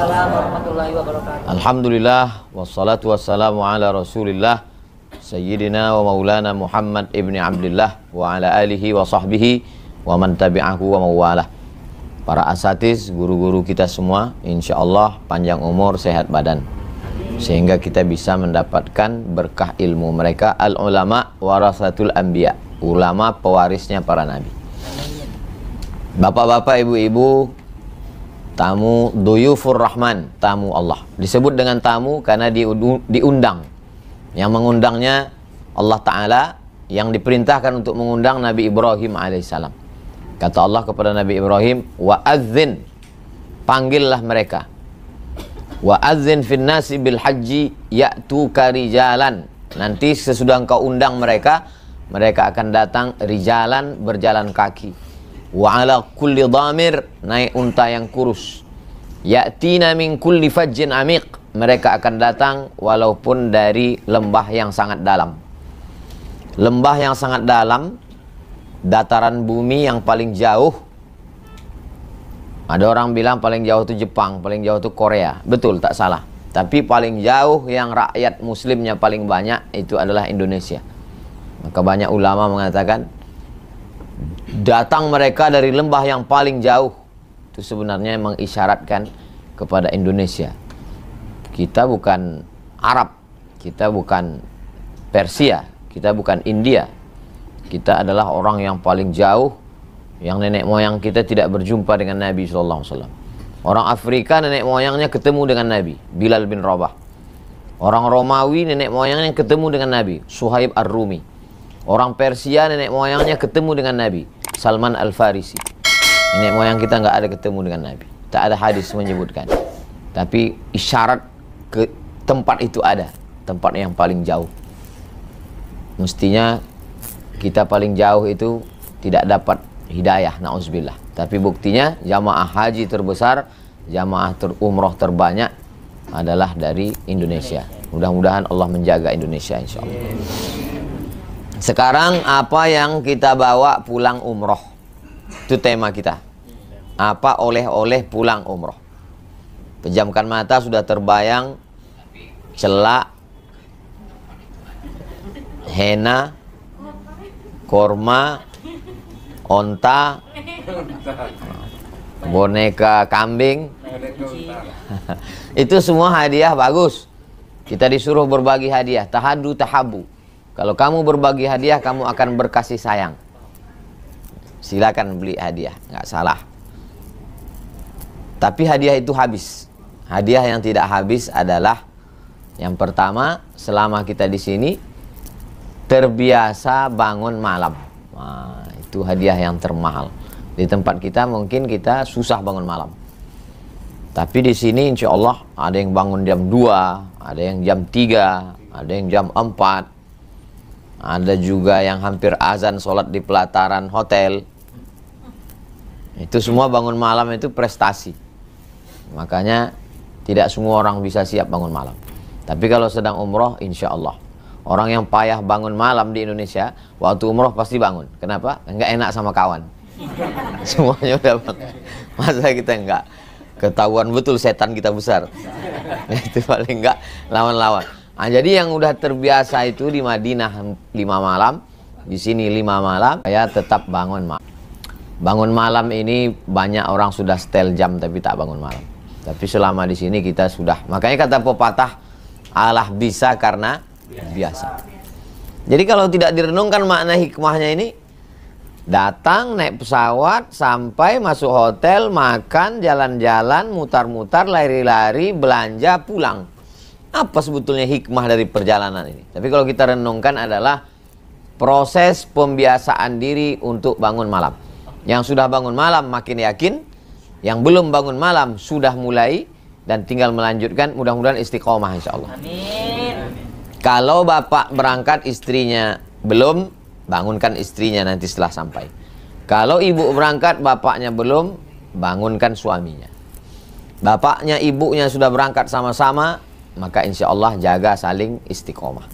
Waalaikumsalam warahmatullahi wabarakatuh. Alhamdulillah wassalatu wassalamu ala Rasulillah Sayyidina wa Maulana Muhammad ibni Abdullah wa ala alihi wa sahbihi wa man tabi'ahu wa mawalah. Para asatis, guru-guru kita semua, insya Allah panjang umur, sehat badan. Sehingga kita bisa mendapatkan berkah ilmu mereka. Al-ulama warasatul anbiya. Ulama pewarisnya para nabi. Bapak-bapak, ibu-ibu, tamu duyufur rahman, tamu Allah. Disebut dengan tamu karena diundang. Yang mengundangnya Allah Ta'ala yang diperintahkan untuk mengundang Nabi Ibrahim alaihissalam. Kata Allah kepada Nabi Ibrahim, wa azzin panggillah mereka. Wa azzin fin nasi bil haji ya'tu karijalan. Nanti sesudah engkau undang mereka, mereka akan datang rijalan berjalan kaki wa ala kulli damir naik unta yang kurus ya'tina min kulli fajjin amiq mereka akan datang walaupun dari lembah yang sangat dalam lembah yang sangat dalam dataran bumi yang paling jauh ada orang bilang paling jauh itu Jepang paling jauh itu Korea betul tak salah tapi paling jauh yang rakyat muslimnya paling banyak itu adalah Indonesia maka banyak ulama mengatakan Datang mereka dari lembah yang paling jauh. Itu sebenarnya mengisyaratkan kepada Indonesia. Kita bukan Arab, kita bukan Persia, kita bukan India. Kita adalah orang yang paling jauh yang nenek moyang kita tidak berjumpa dengan Nabi saw Orang Afrika nenek moyangnya ketemu dengan Nabi, Bilal bin Rabah. Orang Romawi nenek moyangnya ketemu dengan Nabi, Suhaib Ar-Rumi. Orang Persia nenek moyangnya ketemu dengan Nabi. Salman Al-Farisi. Nenek moyang kita nggak ada ketemu dengan Nabi. Tak ada hadis menyebutkan. Tapi isyarat ke tempat itu ada. Tempat yang paling jauh. Mestinya kita paling jauh itu tidak dapat hidayah. Nauzubillah. Tapi buktinya jamaah haji terbesar, jamaah ter umroh terbanyak adalah dari Indonesia. Mudah-mudahan Allah menjaga Indonesia insya Allah. Sekarang apa yang kita bawa pulang umroh? Itu tema kita. Apa oleh-oleh pulang umroh? Pejamkan mata sudah terbayang celak, henna, korma, onta, boneka kambing. Itu semua hadiah bagus. Kita disuruh berbagi hadiah, tahadu tahabu. Kalau kamu berbagi hadiah, kamu akan berkasih sayang. Silakan beli hadiah, nggak salah. Tapi hadiah itu habis. Hadiah yang tidak habis adalah yang pertama, selama kita di sini terbiasa bangun malam. Nah, itu hadiah yang termahal. Di tempat kita mungkin kita susah bangun malam. Tapi di sini insya Allah ada yang bangun jam 2, ada yang jam 3, ada yang jam 4, ada juga yang hampir azan sholat di pelataran hotel. Itu semua bangun malam itu prestasi. Makanya tidak semua orang bisa siap bangun malam. Tapi kalau sedang umroh, insya Allah. Orang yang payah bangun malam di Indonesia, waktu umroh pasti bangun. Kenapa? Enggak enak sama kawan. Semuanya udah bangun. Masa kita enggak? Ketahuan betul setan kita besar. Itu paling enggak lawan-lawan. Nah, jadi yang udah terbiasa itu di Madinah 5 malam, di sini 5 malam, saya tetap bangun malam. Bangun malam ini banyak orang sudah setel jam tapi tak bangun malam. Tapi selama di sini kita sudah. Makanya kata pepatah, Allah bisa karena biasa. Jadi kalau tidak direnungkan makna hikmahnya ini, datang naik pesawat, sampai masuk hotel, makan, jalan-jalan, mutar-mutar, lari-lari, belanja, pulang apa sebetulnya hikmah dari perjalanan ini. Tapi kalau kita renungkan adalah proses pembiasaan diri untuk bangun malam. Yang sudah bangun malam makin yakin, yang belum bangun malam sudah mulai dan tinggal melanjutkan mudah-mudahan istiqomah insya Allah. Amin. Kalau bapak berangkat istrinya belum, bangunkan istrinya nanti setelah sampai. Kalau ibu berangkat bapaknya belum, bangunkan suaminya. Bapaknya ibunya sudah berangkat sama-sama, maka insya Allah jaga saling istiqomah.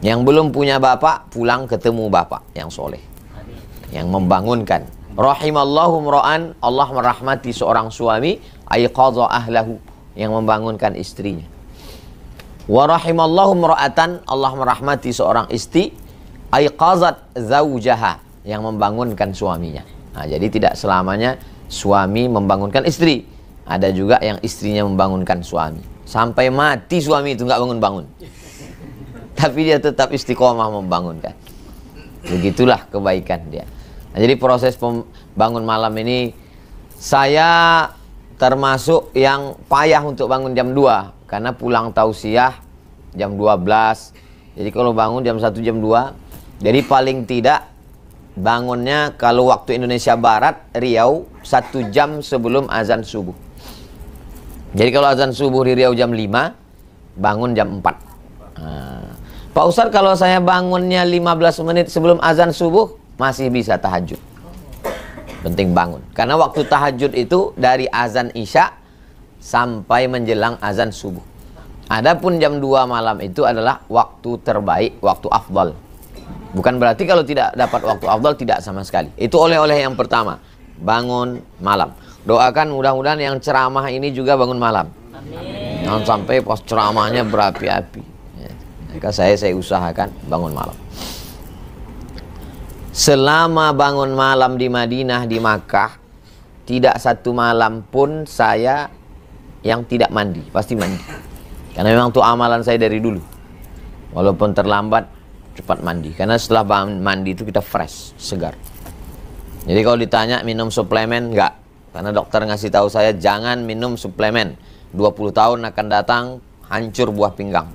Yang belum punya bapak, pulang ketemu bapak yang soleh. Yang membangunkan. Rahimallahu mra'an, Allah merahmati seorang suami, ayqadha ahlahu, yang membangunkan istrinya. Warahimallahu rahimallahu mra'atan, Allah merahmati seorang istri, ayqazat zaujaha, yang membangunkan suaminya. Nah, jadi tidak selamanya suami membangunkan istri. Ada juga yang istrinya membangunkan suami. Sampai mati suami itu nggak bangun-bangun. Tapi dia tetap istiqomah membangunkan. Begitulah kebaikan dia. Nah, jadi proses bangun malam ini saya termasuk yang payah untuk bangun jam 2 karena pulang tausiah jam 12. Jadi kalau bangun jam 1 jam 2 jadi paling tidak bangunnya kalau waktu Indonesia Barat Riau satu jam sebelum azan subuh. Jadi kalau azan subuh di Riau jam 5, bangun jam 4. Nah, Pak Ustadz kalau saya bangunnya 15 menit sebelum azan subuh, masih bisa tahajud. Penting bangun. Karena waktu tahajud itu dari azan isya sampai menjelang azan subuh. Adapun jam 2 malam itu adalah waktu terbaik, waktu afdal. Bukan berarti kalau tidak dapat waktu afdal tidak sama sekali. Itu oleh-oleh yang pertama, bangun malam. Doakan mudah-mudahan yang ceramah ini juga bangun malam. Amin. Jangan sampai pos ceramahnya berapi-api. Ya, Maka saya saya usahakan bangun malam. Selama bangun malam di Madinah di Makkah tidak satu malam pun saya yang tidak mandi, pasti mandi. Karena memang itu amalan saya dari dulu. Walaupun terlambat cepat mandi karena setelah mandi itu kita fresh, segar. Jadi kalau ditanya minum suplemen enggak, karena dokter ngasih tahu saya jangan minum suplemen. 20 tahun akan datang hancur buah pinggang.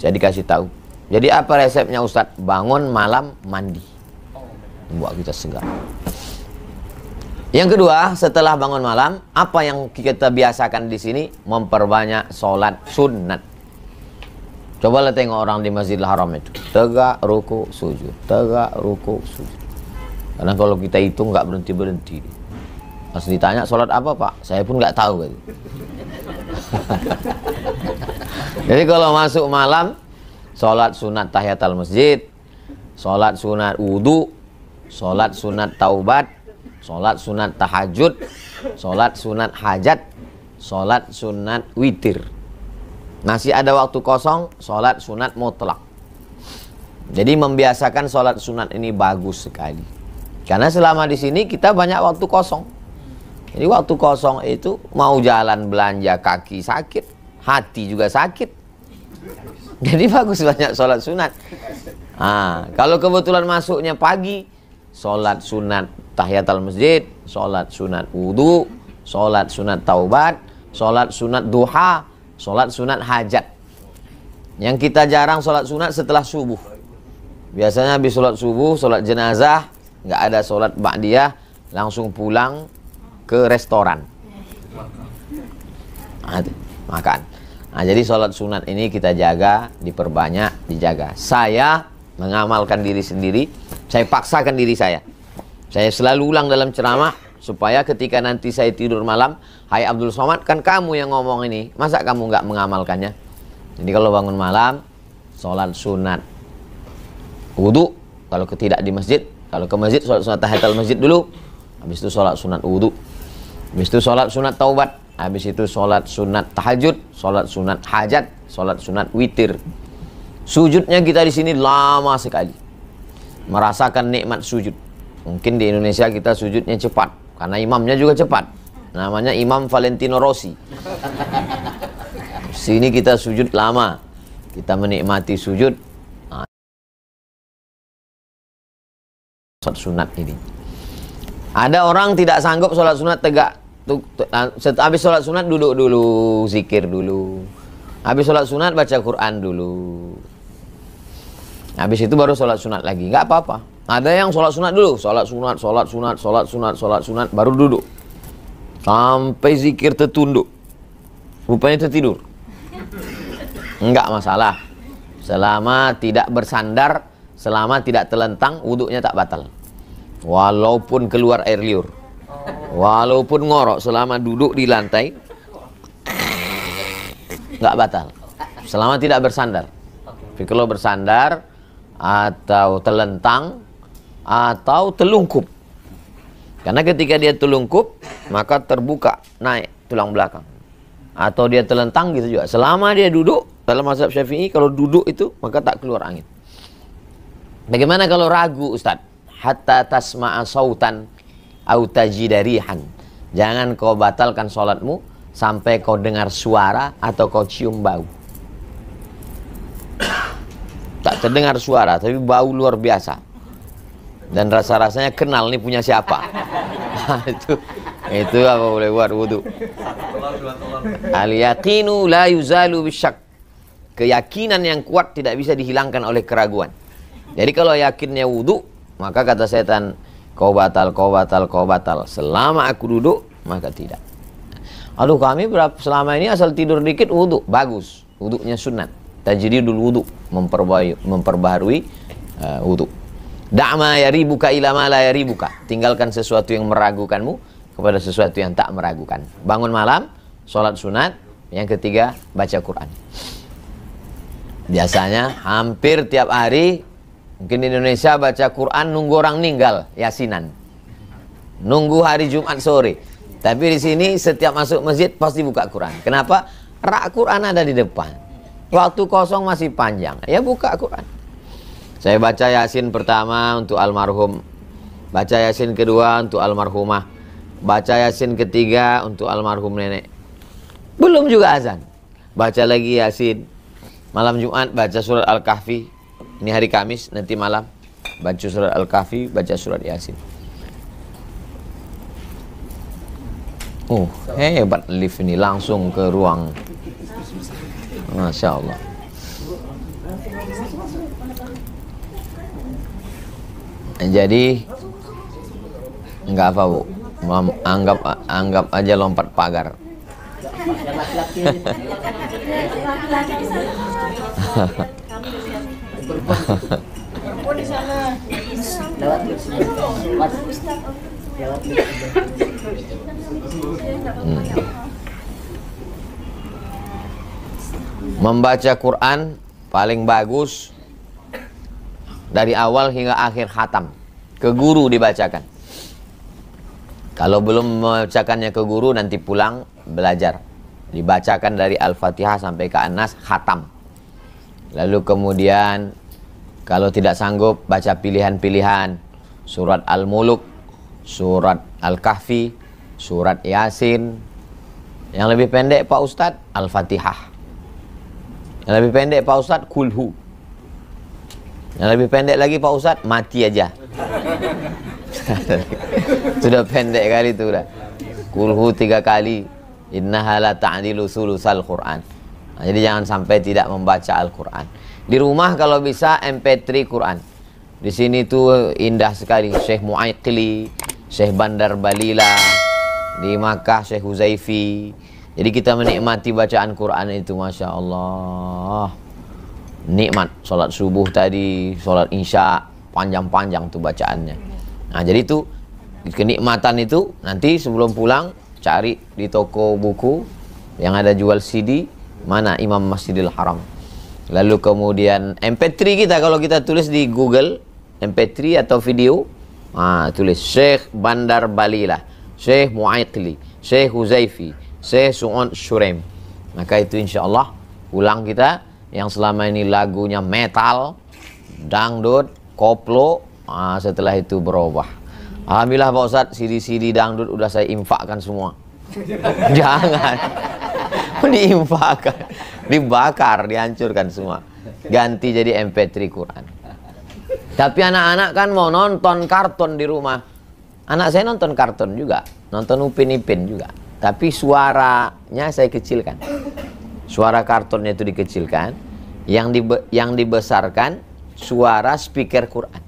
Jadi kasih tahu. Jadi apa resepnya Ustadz? Bangun malam mandi. Buat kita segar. Yang kedua, setelah bangun malam, apa yang kita biasakan di sini? Memperbanyak sholat sunat. Coba lihat tengok orang di Masjidil Haram itu. Tegak, ruku, sujud. Tegak, ruku, sujud. Karena kalau kita hitung nggak berhenti-berhenti. Pas ditanya sholat apa pak, saya pun nggak tahu. Gitu. Jadi kalau masuk malam, sholat sunat tahiyat al masjid, sholat sunat wudhu, sholat sunat taubat, sholat sunat tahajud, sholat sunat hajat, sholat sunat witir. Masih ada waktu kosong, sholat sunat mutlak. Jadi membiasakan sholat sunat ini bagus sekali. Karena selama di sini kita banyak waktu kosong. Jadi waktu kosong itu mau jalan belanja kaki sakit, hati juga sakit. Jadi bagus banyak sholat sunat. Ah, kalau kebetulan masuknya pagi, sholat sunat tahiyat al masjid, sholat sunat wudhu, sholat sunat taubat, sholat sunat duha, sholat sunat hajat. Yang kita jarang sholat sunat setelah subuh. Biasanya habis sholat subuh, sholat jenazah, nggak ada sholat ba'diyah, langsung pulang, ke restoran. Ah, makan. Nah, jadi sholat sunat ini kita jaga, diperbanyak, dijaga. Saya mengamalkan diri sendiri, saya paksakan diri saya. Saya selalu ulang dalam ceramah, supaya ketika nanti saya tidur malam, Hai Abdul Somad, kan kamu yang ngomong ini, masa kamu nggak mengamalkannya? Jadi kalau bangun malam, sholat sunat, wudhu, kalau ketidak di masjid, kalau ke masjid sholat sunat tahiyatul masjid dulu, habis itu sholat sunat wudhu. Habis itu sholat sunat taubat. Habis itu sholat sunat tahajud, sholat sunat hajat, sholat sunat witir. Sujudnya kita di sini lama sekali. Merasakan nikmat sujud. Mungkin di Indonesia kita sujudnya cepat. Karena imamnya juga cepat. Namanya Imam Valentino Rossi. Sini kita sujud lama. Kita menikmati sujud. Nah, sholat sunat ini. Ada orang tidak sanggup sholat sunat tegak Ah, habis sholat sunat duduk dulu, zikir dulu. Habis sholat sunat baca Quran dulu. Habis itu baru sholat sunat lagi, nggak apa-apa. Ada yang sholat sunat dulu, sholat sunat, sholat sunat, sholat sunat, sholat sunat, baru duduk. Sampai zikir tertunduk. Rupanya tertidur. Enggak masalah. Selama tidak bersandar, selama tidak telentang, wuduknya tak batal. Walaupun keluar air liur. Walaupun ngorok selama duduk di lantai nggak batal. Selama tidak bersandar. Tapi kalau bersandar atau telentang atau telungkup. Karena ketika dia telungkup maka terbuka naik tulang belakang. Atau dia telentang gitu juga. Selama dia duduk dalam mazhab Syafi'i kalau duduk itu maka tak keluar angin. Bagaimana kalau ragu Ustaz? Hatta tasma'a sautan autajidarihan. darihan. Jangan kau batalkan sholatmu sampai kau dengar suara atau kau cium bau. Tak terdengar suara, tapi bau luar biasa. Dan rasa-rasanya kenal nih punya siapa. itu itu apa boleh buat wudhu. Al yaqinu la yuzalu bisyak. Keyakinan yang kuat tidak bisa dihilangkan oleh keraguan. Jadi kalau yakinnya wudhu, maka kata setan, Kau batal, kau batal, kau batal. Selama aku duduk, maka tidak. Aduh kami selama ini asal tidur dikit wudhu. Bagus. Wudhunya sunat. Tajridul wudhu. Memperbarui, memperbaharui uh, eh, wudhu. Da'ma ya ribuka ilama la ribuka Tinggalkan sesuatu yang meragukanmu kepada sesuatu yang tak meragukan. Bangun malam, sholat sunat. Yang ketiga, baca Quran. Biasanya hampir tiap hari Mungkin di Indonesia baca Quran nunggu orang meninggal, yasinan. Nunggu hari Jumat sore. Tapi di sini setiap masuk masjid pasti buka Quran. Kenapa? Rak Quran ada di depan. Waktu kosong masih panjang. Ya buka Quran. Saya baca Yasin pertama untuk almarhum. Baca Yasin kedua untuk almarhumah. Baca Yasin ketiga untuk almarhum nenek. Belum juga azan. Baca lagi Yasin. Malam Jumat baca surat Al-Kahfi ini hari Kamis, nanti malam baca surat Al-Kahfi, baca surat Yasin. Oh, hebat lift ini langsung ke ruang. Masya Allah. Jadi nggak apa bu, anggap anggap aja lompat pagar. membaca Quran paling bagus dari awal hingga akhir khatam ke guru dibacakan kalau belum membacakannya ke guru nanti pulang belajar dibacakan dari Al-Fatihah sampai ke Anas hatam. khatam lalu kemudian kalau tidak sanggup baca pilihan-pilihan surat Al-Muluk, surat Al-Kahfi, surat Yasin. Yang lebih pendek Pak Ustadz Al-Fatihah. Yang lebih pendek Pak Ustadz Kulhu. Yang lebih pendek lagi Pak Ustadz mati aja. sudah pendek kali itu udah. Kulhu tiga kali. Innahala la ta'dilu sulusal Qur'an. Nah, jadi jangan sampai tidak membaca Al-Qur'an. Di rumah kalau bisa MP3 Quran. Di sini tuh indah sekali. Syekh Muaiqli, Syekh Bandar Balila, di Makkah Syekh Huzaifi. Jadi kita menikmati bacaan Quran itu Masya Allah. Nikmat. Sholat subuh tadi, sholat insya, panjang-panjang tuh bacaannya. Nah jadi itu kenikmatan itu nanti sebelum pulang cari di toko buku yang ada jual CD mana Imam Masjidil Haram. Lalu kemudian MP3 kita kalau kita tulis di Google MP3 atau video, ah tulis Syekh Bandar Bali lah, Syekh Muaitli, Syekh Huzaifi, Syekh Suon Shurem. Maka itu insya Allah ulang kita yang selama ini lagunya metal, dangdut, koplo, ah, setelah itu berubah. Alhamdulillah Pak Ustadz, CD-CD dangdut udah saya infakkan semua. Jangan. Diinfakkan. dibakar, dihancurkan semua. Ganti jadi MP3 Quran. Tapi anak-anak kan mau nonton kartun di rumah. Anak saya nonton kartun juga, nonton Upin Ipin juga. Tapi suaranya saya kecilkan. Suara kartunnya itu dikecilkan, yang dibe yang dibesarkan suara speaker Quran.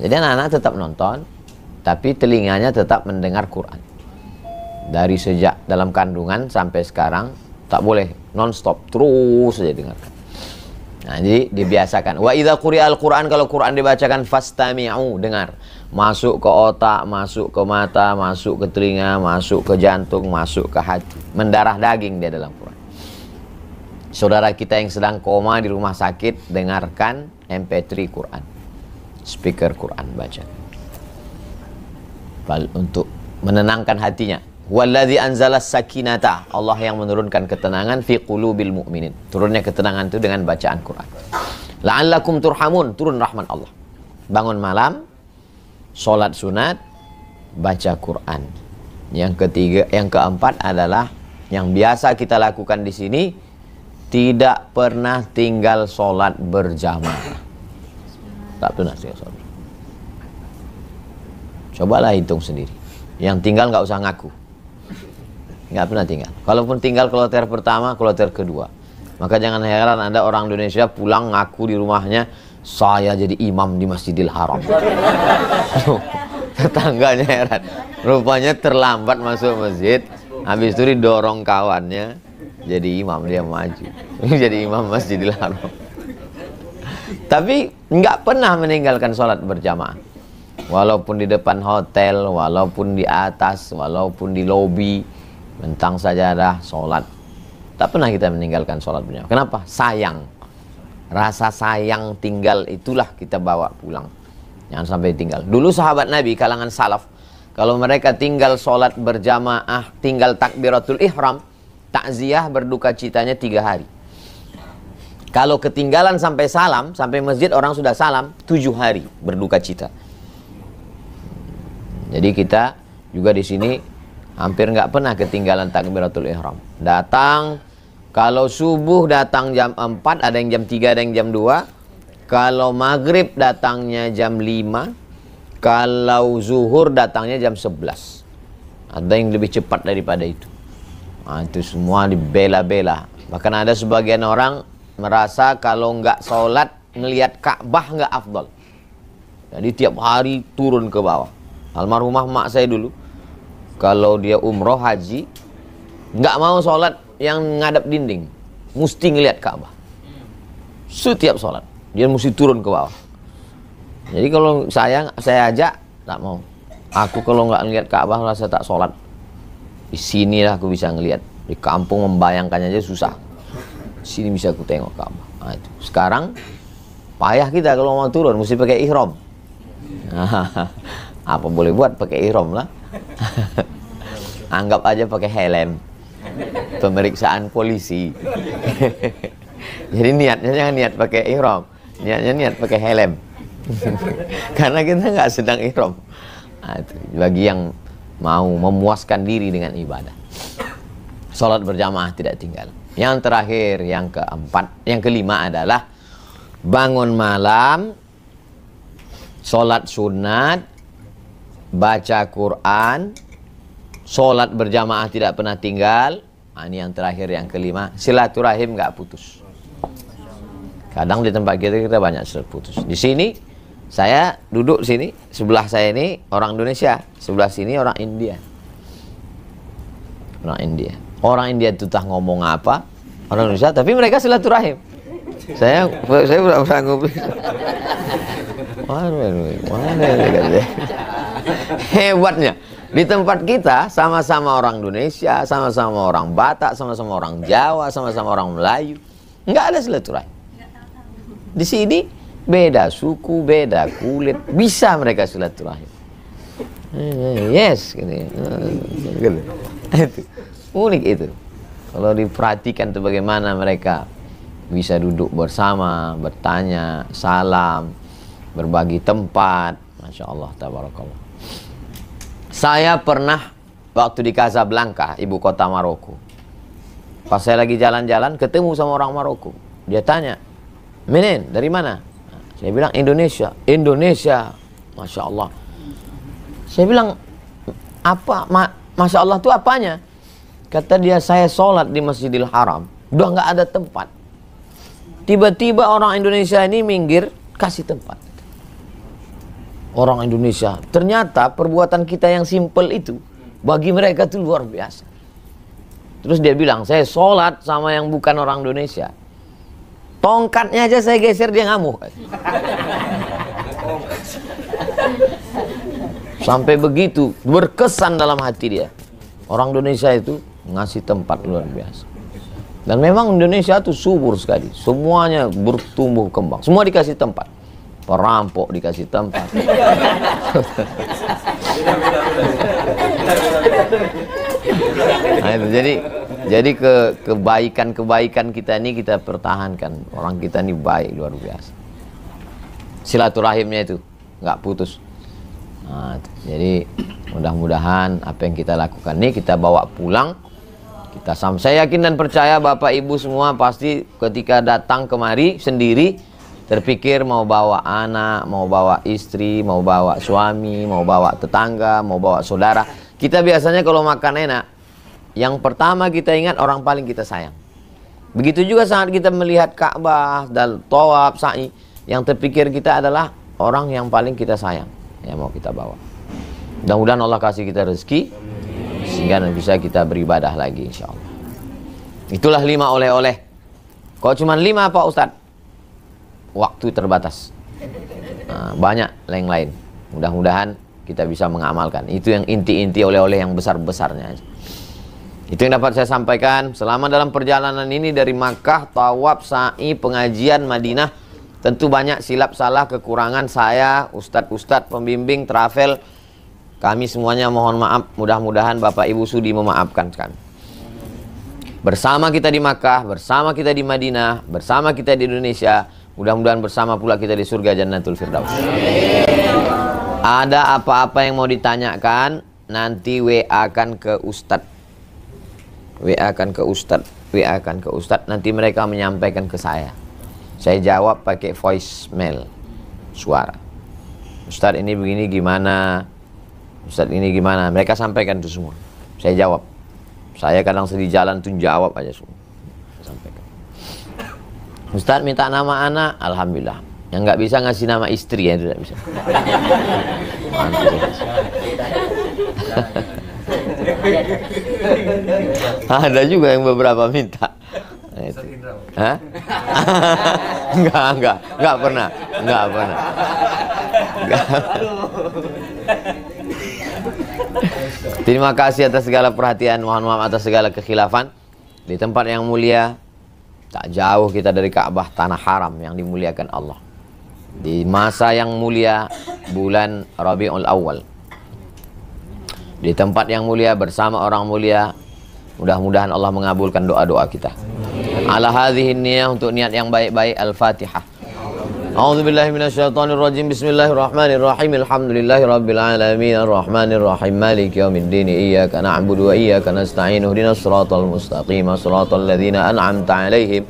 Jadi anak-anak tetap nonton, tapi telinganya tetap mendengar Quran. Dari sejak dalam kandungan sampai sekarang tak boleh non-stop terus saja dengarkan nah jadi dibiasakan wa idza al quran kalau Quran dibacakan fastami'u dengar masuk ke otak masuk ke mata masuk ke telinga masuk ke jantung masuk ke hati mendarah daging dia dalam Quran saudara kita yang sedang koma di rumah sakit dengarkan MP3 Quran speaker Quran baca untuk menenangkan hatinya Walladhi anzalas sakinata. Allah yang menurunkan ketenangan fi qulubil mu'minin. Turunnya ketenangan itu dengan bacaan Quran. La'allakum turhamun, turun rahmat Allah. Bangun malam, sholat sunat, baca Quran. Yang ketiga, yang keempat adalah yang biasa kita lakukan di sini tidak pernah tinggal sholat berjamaah. Tak pernah tinggal sholat. Cobalah hitung sendiri. Yang tinggal nggak usah ngaku nggak pernah tinggal. Kalaupun tinggal kloter pertama, kloter kedua. Maka jangan heran ada orang Indonesia pulang ngaku di rumahnya, saya jadi imam di Masjidil Haram. Tetangganya heran. Rupanya terlambat masuk masjid, habis itu didorong kawannya, jadi imam dia maju. jadi imam Masjidil Haram. Tapi nggak pernah meninggalkan sholat berjamaah. Walaupun di depan hotel, walaupun di atas, walaupun di lobi, bentang sajadah, sholat. Tak pernah kita meninggalkan sholat beliau. Kenapa? Sayang. Rasa sayang tinggal itulah kita bawa pulang. Jangan sampai tinggal. Dulu sahabat Nabi, kalangan salaf, kalau mereka tinggal sholat berjamaah, tinggal takbiratul ihram, takziah berduka citanya tiga hari. Kalau ketinggalan sampai salam, sampai masjid orang sudah salam, tujuh hari berduka cita. Jadi kita juga di sini hampir nggak pernah ketinggalan takbiratul ihram. Datang kalau subuh datang jam 4, ada yang jam 3, ada yang jam 2. Kalau maghrib datangnya jam 5. Kalau zuhur datangnya jam 11. Ada yang lebih cepat daripada itu. Nah, itu semua dibela-bela. Bahkan ada sebagian orang merasa kalau nggak sholat, ngelihat Ka'bah nggak afdol. Jadi tiap hari turun ke bawah. Almarhumah mak saya dulu, kalau dia umroh haji nggak mau sholat yang ngadap dinding mesti ngelihat Ka'bah setiap sholat dia mesti turun ke bawah jadi kalau saya saya ajak tak mau aku kalau nggak ngelihat Ka'bah rasa tak sholat di sinilah aku bisa ngelihat di kampung membayangkannya aja susah Di sini bisa aku tengok Ka'bah nah, itu. sekarang payah kita kalau mau turun mesti pakai ihram apa boleh buat pakai ihram lah Anggap aja pakai helm. Pemeriksaan polisi. Jadi niatnya jangan niat pakai ihram, niatnya niat pakai helm. Karena kita nggak sedang ihram. Ah, bagi yang mau memuaskan diri dengan ibadah. sholat berjamaah tidak tinggal. Yang terakhir, yang keempat, yang kelima adalah bangun malam, sholat sunat, baca Quran, Sholat berjamaah tidak pernah tinggal. Nah, ini yang terakhir, yang kelima. Silaturahim nggak putus. Kadang di tempat kita, kita banyak putus. Di sini, saya duduk sini. Sebelah saya ini orang Indonesia. Sebelah sini orang India. Orang India. Orang India itu tak ngomong apa. Orang Indonesia, tapi mereka silaturahim. Saya saya pernah sanggup. Hebatnya. Di tempat kita sama-sama orang Indonesia, sama-sama orang Batak, sama-sama orang Jawa, sama-sama orang Melayu. nggak ada silaturahim. Di sini beda suku, beda kulit, bisa mereka silaturahim. Yes, gini. Gitu. Gitu. Itu. Unik itu. Kalau diperhatikan tuh bagaimana mereka bisa duduk bersama, bertanya, salam, berbagi tempat. Masya Allah, tabarakallah. Saya pernah waktu di Casablanca, ibu kota Maroko. Pas saya lagi jalan-jalan, ketemu sama orang Maroko. Dia tanya, Menin, dari mana? Saya bilang, Indonesia. Indonesia. Masya Allah. Saya bilang, apa? Ma Masya Allah itu apanya? Kata dia, saya sholat di Masjidil Haram. Udah nggak ada tempat. Tiba-tiba orang Indonesia ini minggir, kasih tempat orang Indonesia. Ternyata perbuatan kita yang simple itu bagi mereka itu luar biasa. Terus dia bilang, saya sholat sama yang bukan orang Indonesia. Tongkatnya aja saya geser dia ngamuk. Sampai begitu berkesan dalam hati dia. Orang Indonesia itu ngasih tempat luar biasa. Dan memang Indonesia itu subur sekali. Semuanya bertumbuh kembang. Semua dikasih tempat perampok dikasih tempat. nah, itu. Jadi jadi ke kebaikan-kebaikan kita ini kita pertahankan. Orang kita ini baik luar biasa. Silaturahimnya itu nggak putus. Nah, jadi mudah-mudahan apa yang kita lakukan ini kita bawa pulang. Kita sam. Saya yakin dan percaya Bapak Ibu semua pasti ketika datang kemari sendiri terpikir mau bawa anak, mau bawa istri, mau bawa suami, mau bawa tetangga, mau bawa saudara. Kita biasanya kalau makan enak, yang pertama kita ingat orang paling kita sayang. Begitu juga saat kita melihat Ka'bah dan tawaf sa'i, yang terpikir kita adalah orang yang paling kita sayang yang mau kita bawa. Mudah-mudahan Allah kasih kita rezeki sehingga bisa kita beribadah lagi insya Allah. Itulah lima oleh-oleh. Kok cuma lima Pak Ustadz? waktu terbatas. Nah, banyak lain lain. Mudah-mudahan kita bisa mengamalkan. Itu yang inti-inti oleh-oleh yang besar-besarnya Itu yang dapat saya sampaikan. Selama dalam perjalanan ini dari Makkah, Tawab, Sa'i, pengajian Madinah, tentu banyak silap salah kekurangan saya, ustadz-ustadz, pembimbing, travel. Kami semuanya mohon maaf. Mudah-mudahan Bapak Ibu Sudi memaafkan kami. Bersama kita di Makkah, bersama kita di Madinah, bersama kita di Indonesia, Mudah-mudahan bersama pula kita di surga Jannatul Firdaus. Ada apa-apa yang mau ditanyakan, nanti WA kan ke Ustadz. WA kan ke Ustadz, WA kan ke Ustadz, nanti mereka menyampaikan ke saya. Saya jawab pakai voice mail, suara. Ustadz ini begini gimana? Ustadz ini gimana? Mereka sampaikan itu semua. Saya jawab. Saya kadang sedih jalan tuh jawab aja semua. Ustaz minta nama anak, alhamdulillah. Yang nggak bisa ngasih nama istri ya tidak bisa. Ada juga yang beberapa minta. Nah, enggak, enggak, enggak pernah, enggak pernah. Terima kasih atas segala perhatian, mohon maaf atas segala kekhilafan. Di tempat yang mulia, Tak jauh kita dari Ka'bah tanah haram yang dimuliakan Allah. Di masa yang mulia bulan Rabiul Awal. Di tempat yang mulia bersama orang mulia. Mudah-mudahan Allah mengabulkan doa-doa kita. Ala hadhihi niyah untuk niat yang baik-baik Al-Fatihah. أعوذ بالله من الشيطان الرجيم بسم الله الرحمن الرحيم الحمد لله رب العالمين الرحمن الرحيم مالك يوم الدين إياك نعبد وإياك نستعين اهدنا الصراط المستقيم صراط الذين أنعمت عليهم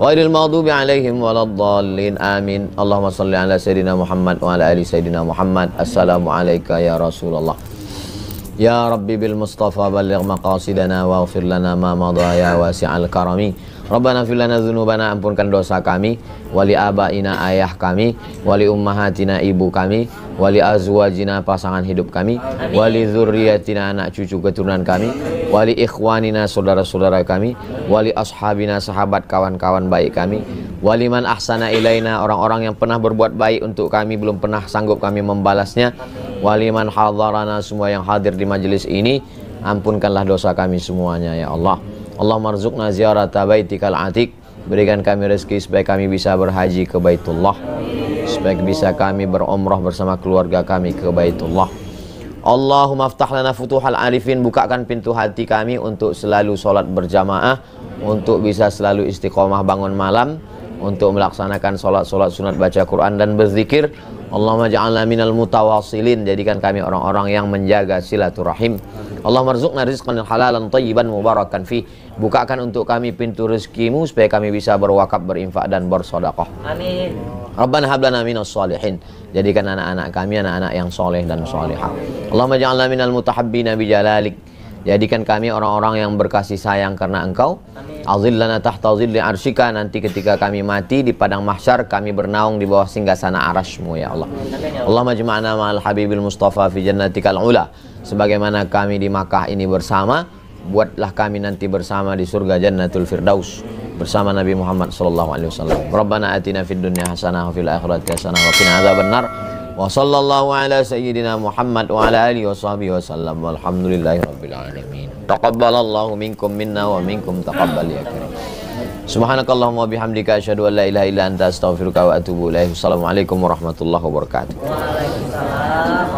غير المغضوب عليهم ولا الضالين آمين اللهم صل على سيدنا محمد وعلى آل سيدنا محمد السلام عليك يا رسول الله يا ربي بالمصطفى بلغ مقاصدنا واغفر لنا ما مضى يا واسع الكرم Rabbana filana lana ampunkan dosa kami wali abaina ayah kami wali ummahatina ibu kami wali azwajina pasangan hidup kami wali dzurriyyatina anak cucu keturunan kami wali ikhwanina saudara-saudara kami wali ashabina sahabat kawan-kawan baik kami wali man ahsana ilaina orang-orang yang pernah berbuat baik untuk kami belum pernah sanggup kami membalasnya wali man hadarana semua yang hadir di majelis ini ampunkanlah dosa kami semuanya ya Allah Allahumma rzuqna ziyarata baitikal atik. Berikan kami rezeki supaya kami bisa berhaji ke Baitullah. Supaya bisa kami berumrah bersama keluarga kami ke Baitullah. Allahumma aftah lana futuhal arifin bukakan pintu hati kami untuk selalu sholat berjamaah untuk bisa selalu istiqomah bangun malam untuk melaksanakan sholat-sholat sunat baca Quran dan berzikir Allahumma ja'alna minal mutawasilin jadikan kami orang-orang yang menjaga silaturahim Allah marzukna rizqan halalan tayyiban mubarakan fi. Bukakan untuk kami pintu rezekimu supaya kami bisa berwakaf, berinfak dan bersedekah. Amin. Rabbana hablana minas salihin Jadikan anak-anak kami anak-anak yang soleh dan solehah. Allah ja'alna minal mutahabbina bi jalalik. Jadikan kami orang-orang yang berkasih sayang karena engkau. Azillana tahta zilli arsyika. Nanti ketika kami mati di padang mahsyar, kami bernaung di bawah singgasana arasmu ya Allah. Allah jema'na ma'al habibil mustafa fi jannatikal ula sebagaimana kami di Makkah ini bersama buatlah kami nanti bersama di surga jannatul firdaus bersama Nabi Muhammad sallallahu alaihi wasallam Rabbana atina fid dunya hasanah wa fil akhirati hasanah wa qina nar wa sallallahu ala sayyidina Muhammad wa ala alihi washabihi wasallam walhamdulillahi rabbil alamin taqabbalallahu minkum minna wa minkum taqabbal ya karim Subhanakallahumma bihamdika asyhadu an la ilaha illa anta astaghfiruka wa atubu ilaik. Assalamualaikum warahmatullahi wabarakatuh. Waalaikumsalam.